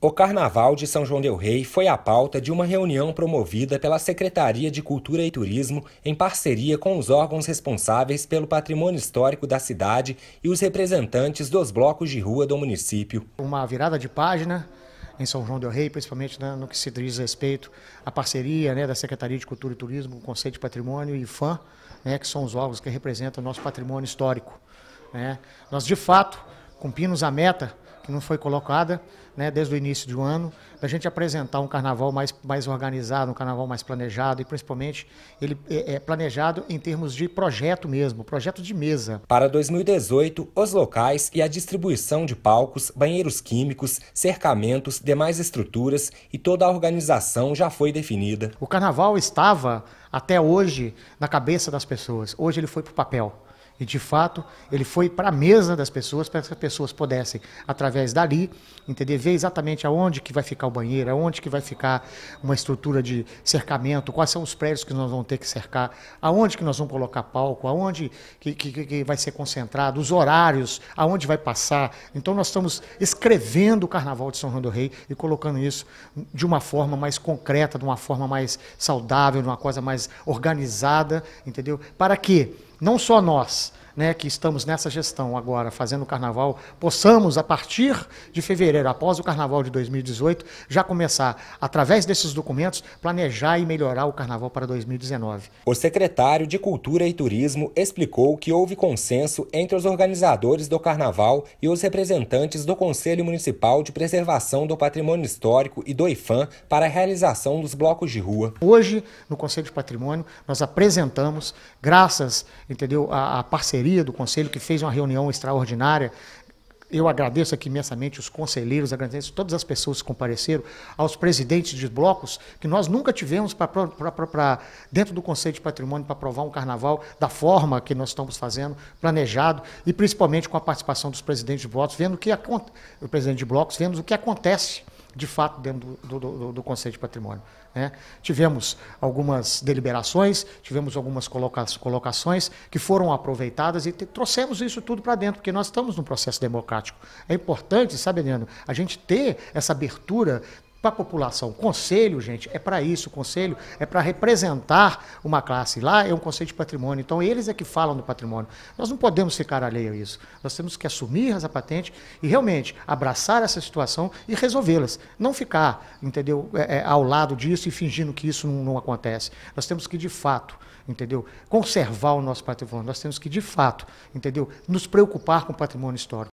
O Carnaval de São João Del Rei foi a pauta de uma reunião promovida pela Secretaria de Cultura e Turismo em parceria com os órgãos responsáveis pelo patrimônio histórico da cidade e os representantes dos blocos de rua do município. Uma virada de página em São João Del Rei, principalmente né, no que se diz respeito à parceria né, da Secretaria de Cultura e Turismo, Conselho de Patrimônio e IFAM, né, que são os órgãos que representam o nosso patrimônio histórico. Né. Nós, de fato, cumprimos a meta que não foi colocada né, desde o início do ano, da gente apresentar um carnaval mais, mais organizado, um carnaval mais planejado e principalmente ele é, é planejado em termos de projeto mesmo, projeto de mesa. Para 2018, os locais e a distribuição de palcos, banheiros químicos, cercamentos, demais estruturas e toda a organização já foi definida. O carnaval estava até hoje na cabeça das pessoas. Hoje ele foi para o papel. E de fato, ele foi para a mesa das pessoas para que as pessoas pudessem, através dali, entender ver exatamente aonde que vai ficar o banheiro, aonde que vai ficar uma estrutura de cercamento, quais são os prédios que nós vamos ter que cercar, aonde que nós vamos colocar palco, aonde que, que, que vai ser concentrado, os horários, aonde vai passar. Então nós estamos escrevendo o Carnaval de São João do Rei e colocando isso de uma forma mais concreta, de uma forma mais saudável, de uma coisa mais organizada, entendeu? Para que não só nós, né, que estamos nessa gestão agora, fazendo o carnaval, possamos, a partir de fevereiro, após o carnaval de 2018, já começar, através desses documentos, planejar e melhorar o carnaval para 2019. O secretário de Cultura e Turismo explicou que houve consenso entre os organizadores do carnaval e os representantes do Conselho Municipal de Preservação do Patrimônio Histórico e do IFAM para a realização dos blocos de rua. Hoje, no Conselho de Patrimônio, nós apresentamos, graças entendeu, à parceria diretoria do conselho que fez uma reunião extraordinária. Eu agradeço aqui imensamente os conselheiros, agradeço todas as pessoas que compareceram, aos presidentes de blocos, que nós nunca tivemos para dentro do Conselho de Patrimônio para aprovar um carnaval da forma que nós estamos fazendo, planejado, e principalmente com a participação dos presidentes de blocos, vendo o que, o presidente de blocos, vendo o que acontece de fato, dentro do, do, do Conselho de Patrimônio. Né? Tivemos algumas deliberações, tivemos algumas colocações que foram aproveitadas e trouxemos isso tudo para dentro, porque nós estamos num processo democrático. É importante, sabe, Adriano, a gente ter essa abertura para a população. O conselho, gente, é para isso. O conselho é para representar uma classe. Lá é um conselho de patrimônio. Então, eles é que falam do patrimônio. Nós não podemos ficar alheio a isso. Nós temos que assumir essa patente e realmente abraçar essa situação e resolvê-las. Não ficar, entendeu, é, é, ao lado disso e fingindo que isso não, não acontece. Nós temos que, de fato, entendeu? Conservar o nosso patrimônio. Nós temos que, de fato, entendeu? Nos preocupar com o patrimônio histórico.